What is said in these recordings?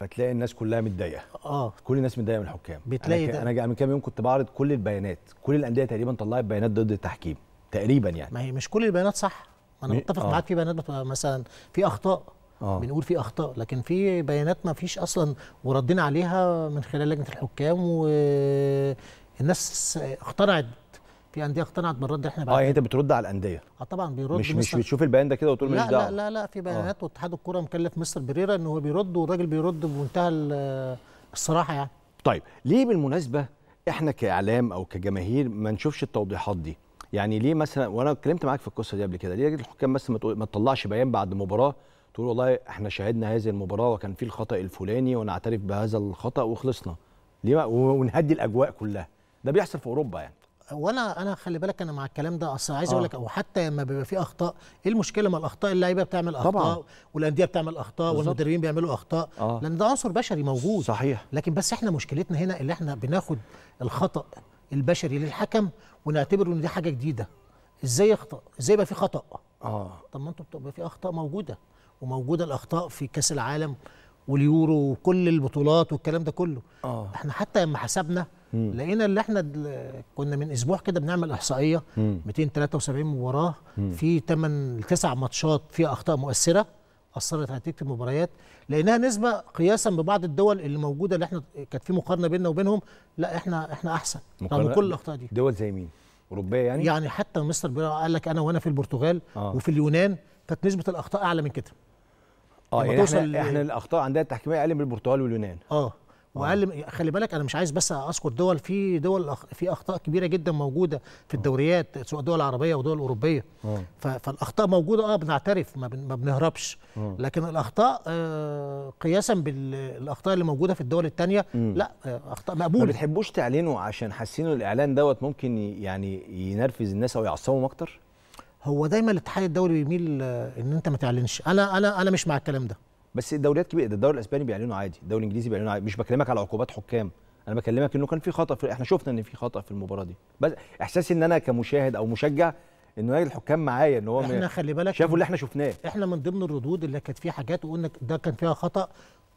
فتلاقي الناس كلها متضايقه اه كل الناس متضايقه من الحكام بتلاقي انا, ك... أنا من كام يوم كنت بعرض كل البيانات كل الانديه تقريبا طلعت بيانات ضد التحكيم تقريبا يعني ما هي مش كل البيانات صح انا متفق آه. معاك في بيانات مثلا في اخطاء آه. بنقول في اخطاء لكن في بيانات ما فيش اصلا وردينا عليها من خلال لجنه الحكام والناس اخترعت في انديه اقتنعت بالرد اللي احنا بعد اه يعني انت بترد على الانديه اه طبعا بيرد مش مش بتشوف البيان ده كده وتقول مش دعوه لا لا لا في آه. بيانات آه. واتحاد الكوره مكلف مستر بريرا ان هو بيرد والراجل بيرد بمنتهى الصراحه يعني طيب ليه بالمناسبه احنا كاعلام او كجماهير ما نشوفش التوضيحات دي يعني ليه مثلا وانا اتكلمت معاك في القصه دي قبل كده ليه الحكام مثلا ما تطلعش بيان بعد مباراه تقول والله احنا شاهدنا هذه المباراه وكان في الخطا الفلاني ونعترف بهذا الخطا وخلصنا ليه ونهدي الاجواء كلها ده بيحصل في اوروبا يعني وانا انا خلي بالك انا مع الكلام ده اصل عايز اقول آه. لك او حتى لما بيبقى في اخطاء ايه المشكله ما الاخطاء اللعيبه بتعمل اخطاء والانديه بتعمل اخطاء والمدربين بيعملوا اخطاء آه. لان ده عنصر بشري موجود صحيح لكن بس احنا مشكلتنا هنا اللي احنا بناخد الخطا البشري للحكم ونعتبره ان دي حاجه جديده ازاي يخطا ازاي يبقى في خطا اه طب ما انتوا بتبقى في اخطاء موجوده وموجوده الاخطاء في كاس العالم واليورو وكل البطولات والكلام ده كله آه. احنا حتى لما حسبنا مم. لقينا اللي احنا كنا من اسبوع كده بنعمل احصائيه مم. 273 مباراه مم. في 8 9 ماتشات فيها اخطاء مؤثره اثرت على نتيجه المباريات لقيناها نسبه قياسا ببعض الدول اللي موجوده اللي احنا كانت في مقارنه بيننا وبينهم لا احنا احنا احسن رغم كل الاخطاء دي دول زي مين؟ اوروبيه يعني؟ يعني حتى مستر قال لك انا وانا في البرتغال آه. وفي اليونان كانت نسبه الاخطاء اعلى من كده اه يعني احنا, احنا الاخطاء عندنا التحكيميه اقل من البرتغال واليونان اه آه. واقل خلي بالك انا مش عايز بس اذكر دول في دول في اخطاء كبيره جدا موجوده في آه. الدوريات سواء دول عربيه ودول اوروبيه آه. فالاخطاء موجوده اه بنعترف ما بنهربش لكن الاخطاء قياسا بالاخطاء اللي موجوده في الدول الثانيه لا اخطاء مقبوله ما بتحبوش تعلنوا عشان حاسين الاعلان دوت ممكن يعني ينرفز الناس او يعصبهم اكتر هو دايما الاتحاد الدولي بيميل ان انت ما تعلنش انا انا انا مش مع الكلام ده بس الدوريات كبيره ده الدوري الاسباني بيعلنوا عادي الدوري الانجليزي بيعلنوا عادي مش بكلمك على عقوبات حكام انا بكلمك انه كان في خطا في احنا شفنا ان في خطا في المباراه دي بس احساسي ان انا كمشاهد او مشجع انه نادي الحكام معايا ان هو احنا خلي بالك شافوا اللي احنا شفناه احنا من ضمن الردود اللي كانت فيه حاجات وقلنا ده كان فيها خطا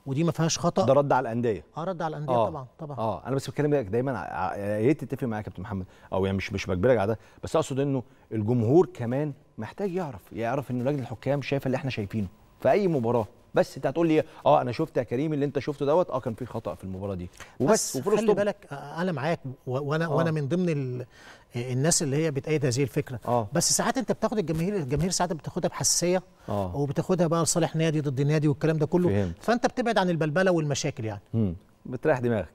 ودي ما فيهاش خطا ده رد على الانديه اه رد على الانديه آه. طبعا طبعا اه انا بس بتكلم دايما يا ريت تتفق معايا يا كابتن محمد او يعني مش مش بجبرك على ده بس اقصد انه الجمهور كمان محتاج يعرف يعرف انه لجنه الحكام شايفه اللي احنا شايفينه في اي مباراه بس انت هتقول لي اه انا شفت يا كريم اللي انت شفته دوت اه كان في خطا في المباراه دي وبس بس خلي بالك آه، انا معاك وانا آه. وانا من ضمن الناس اللي هي بتأيد هذه الفكره آه. بس ساعات انت بتاخد الجماهير الجماهير ساعات بتاخدها بحساسيه آه. وبتاخدها بقى لصالح نادي ضد نادي والكلام ده كله فهمت. فانت بتبعد عن البلبله والمشاكل يعني مم. بتريح دماغك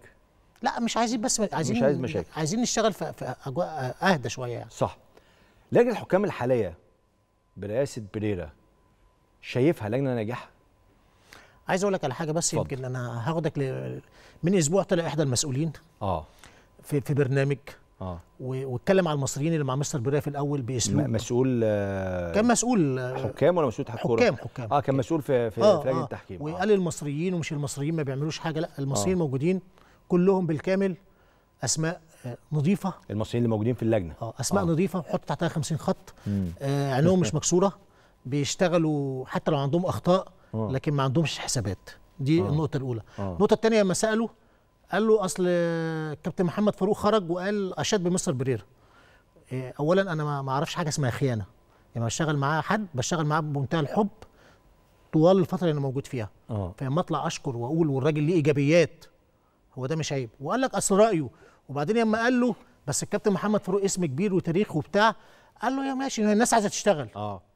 لا مش عايزين بس عايزين مش عايز مشاكل عايزين نشتغل في, في اجواء آه، اهدى شويه يعني صح لجنه الحكام الحاليه برئاسه بريرا شايفها لجنه ناجحه عايز اقول لك على حاجه بس يمكن انا هاخدك ل... من اسبوع طلع احدى المسؤولين اه في في برنامج اه واتكلم على المصريين اللي مع مستر بريه في الاول باسلوب مسؤول آه كان مسؤول آه حكام ولا مسؤول تحكيم حكام حكام اه كان مسؤول في في, آه في لجنه آه, آه. وقال المصريين ومش المصريين ما بيعملوش حاجه لا المصريين آه موجودين كلهم بالكامل اسماء آه، نظيفه المصريين اللي موجودين في اللجنه اه اسماء آه. نظيفه حط تحتها 50 خط آه عينهم مش مكسوره بيشتغلوا حتى لو عندهم اخطاء آه. لكن ما عندهمش حسابات دي أوه. النقطه الاولى أوه. النقطه الثانيه لما ساله قال له اصل كابتن محمد فاروق خرج وقال اشاد بمستر برير آه، اولا انا ما اعرفش حاجه اسمها خيانه يعني بشتغل معاه حد بشتغل معاه بمنتهى الحب طوال الفتره اللي انا موجود فيها آه. فلما اطلع اشكر واقول والراجل ليه ايجابيات هو ده مش عيب وقال لك اصل رايه وبعدين لما قال له بس الكابتن محمد فاروق اسم كبير وتاريخ وبتاع قال له يا ماشي الناس عايزه تشتغل أوه.